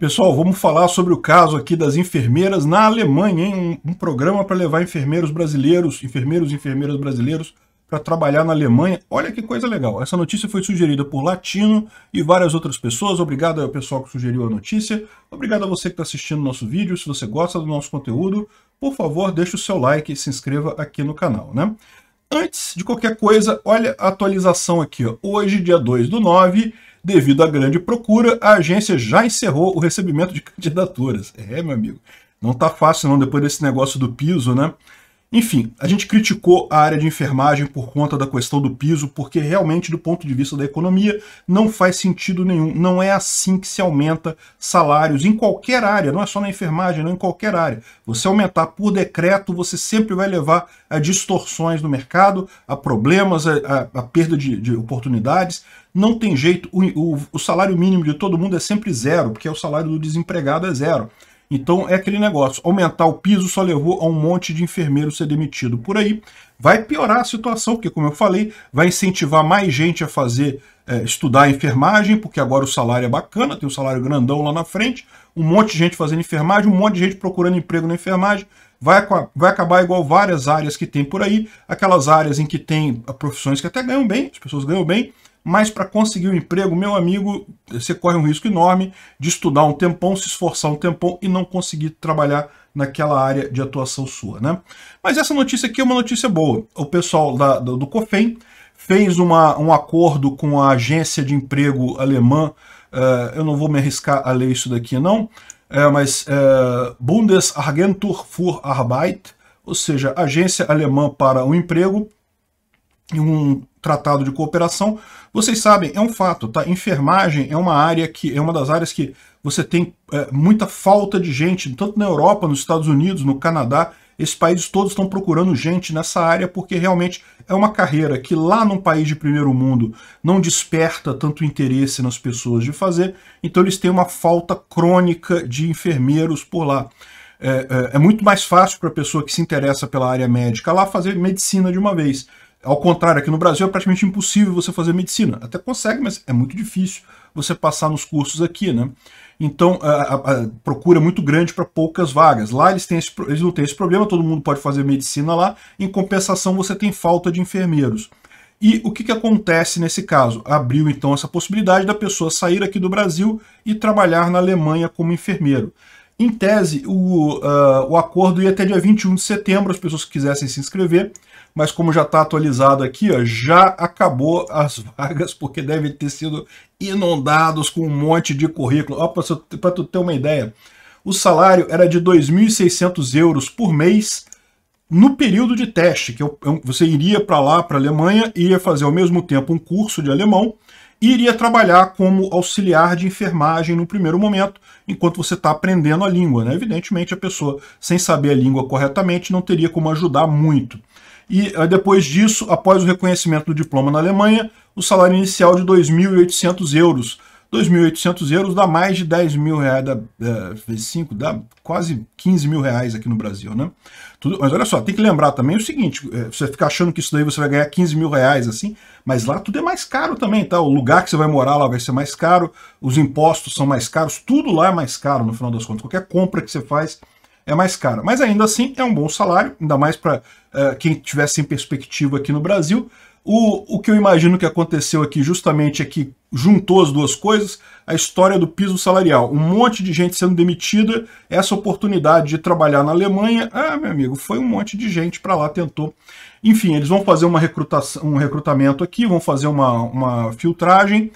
Pessoal, vamos falar sobre o caso aqui das enfermeiras na Alemanha, hein? Um, um programa para levar enfermeiros brasileiros, enfermeiros e enfermeiras brasileiros para trabalhar na Alemanha. Olha que coisa legal. Essa notícia foi sugerida por Latino e várias outras pessoas. Obrigado ao pessoal que sugeriu a notícia. Obrigado a você que está assistindo nosso vídeo. Se você gosta do nosso conteúdo, por favor, deixe o seu like e se inscreva aqui no canal, né? Antes de qualquer coisa, olha a atualização aqui. Ó. Hoje, dia 2 do 9, Devido à grande procura, a agência já encerrou o recebimento de candidaturas. É, meu amigo, não tá fácil não, depois desse negócio do piso, né? Enfim, a gente criticou a área de enfermagem por conta da questão do piso, porque realmente, do ponto de vista da economia, não faz sentido nenhum. Não é assim que se aumenta salários em qualquer área, não é só na enfermagem, não em qualquer área. Você aumentar por decreto, você sempre vai levar a distorções no mercado, a problemas, a, a, a perda de, de, oportunidades. Não tem jeito, o, o, o salário mínimo de todo mundo é sempre zero, porque o salário do desempregado é zero. Então é aquele negócio, aumentar o piso só levou a um monte de enfermeiro ser demitido por aí. Vai piorar a situação, porque como eu falei, vai incentivar mais gente a fazer, é, estudar enfermagem, porque agora o salário é bacana, tem um salário grandão lá na frente, um monte de gente fazendo enfermagem, um monte de gente procurando emprego na enfermagem, vai, vai acabar igual várias áreas que tem por aí, aquelas áreas em que tem profissões que até ganham bem, as pessoas ganham bem, mas para conseguir um emprego, meu amigo, você corre um risco enorme de estudar um tempão, se esforçar um tempão e não conseguir trabalhar naquela área de atuação sua. Né? Mas essa notícia aqui é uma notícia boa. O pessoal da, do, do COFEM fez uma, um acordo com a agência de emprego alemã, uh, eu não vou me arriscar a ler isso daqui não, eh, mas eh, Bundesagentur für Arbeit, ou seja, Agência Alemã para o Emprego, em um tratado de cooperação, vocês sabem, é um fato, tá? Enfermagem é uma área que é uma das áreas que você tem é, muita falta de gente, tanto na Europa, nos Estados Unidos, no Canadá, esses países todos estão procurando gente nessa área porque realmente é uma carreira que lá num país de primeiro mundo não desperta tanto interesse nas pessoas de fazer, então eles têm uma falta crônica de enfermeiros por lá. É, é, é muito mais fácil para a pessoa que se interessa pela área médica lá fazer medicina de uma vez. Ao contrário, aqui no Brasil é praticamente impossível você fazer medicina. Até consegue, mas é muito difícil você passar nos cursos aqui, né? Então a, a, a procura é muito grande para poucas vagas. Lá eles, têm esse, eles não têm esse problema, todo mundo pode fazer medicina lá. Em compensação, você tem falta de enfermeiros. E o que, que acontece nesse caso? Abriu então essa possibilidade da pessoa sair aqui do Brasil e trabalhar na Alemanha como enfermeiro. Em tese, o, uh, o acordo ia até dia 21 de setembro, as pessoas que quisessem se inscrever mas como já está atualizado aqui, ó, já acabou as vagas, porque devem ter sido inundados com um monte de currículo. Para tu ter uma ideia, o salário era de 2.600 euros por mês no período de teste, que eu, eu, você iria para lá, para a Alemanha, iria fazer ao mesmo tempo um curso de alemão e iria trabalhar como auxiliar de enfermagem no primeiro momento, enquanto você está aprendendo a língua. Né? Evidentemente, a pessoa, sem saber a língua corretamente, não teria como ajudar muito. E eh, depois disso, após o reconhecimento do diploma na Alemanha, o salário inicial de 2.800 euros. 2.800 euros dá mais de 10 mil reais, dá, é, vezes 5, dá quase 15 mil reais aqui no Brasil, né? Tudo, mas olha só, tem que lembrar também o seguinte, é, você fica achando que isso daí você vai ganhar 15 mil reais assim, mas lá tudo é mais caro também, tá? O lugar que você vai morar lá vai ser mais caro, os impostos são mais caros, tudo lá é mais caro no final das contas. Qualquer compra que você faz é mais caro. Mas ainda assim é um bom salário, ainda mais para uh, é, quem tivesse em perspectiva aqui no Brasil. O, o que eu imagino que aconteceu aqui justamente é que juntou as duas coisas, a história do piso salarial. Um monte de gente sendo demitida, essa oportunidade de trabalhar na Alemanha. Ah, meu amigo, foi um monte de gente para lá, tentou. Enfim, eles vão fazer uma recrutação, um recrutamento aqui, vão fazer uma, uma filtragem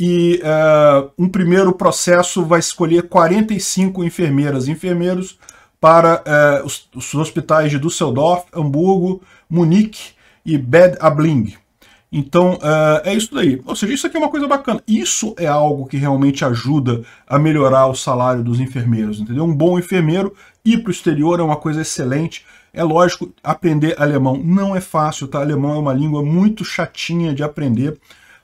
e uh, um primeiro processo vai escolher 45 enfermeiras e enfermeiros para é, os, os, hospitais de Düsseldorf, Hamburgo, Munique e Bad Abling. Então, é, é isso daí. Ou seja, isso aqui é uma coisa bacana. Isso é algo que realmente ajuda a melhorar o salário dos enfermeiros, entendeu? Um bom enfermeiro ir para o exterior é uma coisa excelente. É lógico, aprender alemão não é fácil, tá? Alemão é uma língua muito chatinha de aprender.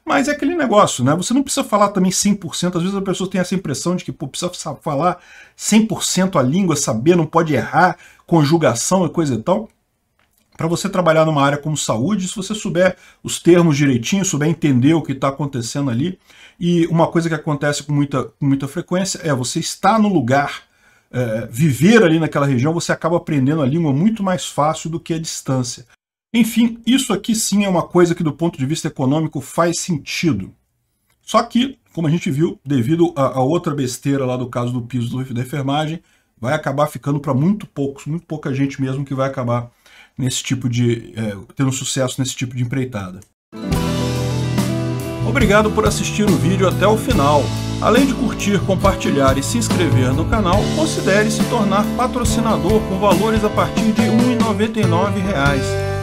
Mas é aquele negócio, né? Você não precisa falar também 100%. Às vezes a pessoa tem essa impressão de que pô, precisa falar 100% a língua, saber, não pode errar, conjugação e coisa e tal. Para você trabalhar numa área como saúde, se você souber os termos direitinho, souber entender o que está acontecendo ali, e uma coisa que acontece com muita, com muita frequência é você estar no lugar, é, viver ali naquela região, você acaba aprendendo a língua muito mais fácil do que a distância. Enfim, isso aqui sim é uma coisa que do ponto de vista econômico faz sentido. Só que, como a gente viu, devido a, a outra besteira lá do caso do piso do, da enfermagem, vai acabar ficando para muito poucos, muito pouca gente mesmo que vai acabar nesse tipo de. É, tendo sucesso nesse tipo de empreitada. Obrigado por assistir o vídeo até o final. Além de curtir, compartilhar e se inscrever no canal, considere se tornar patrocinador com valores a partir de R$ 1,99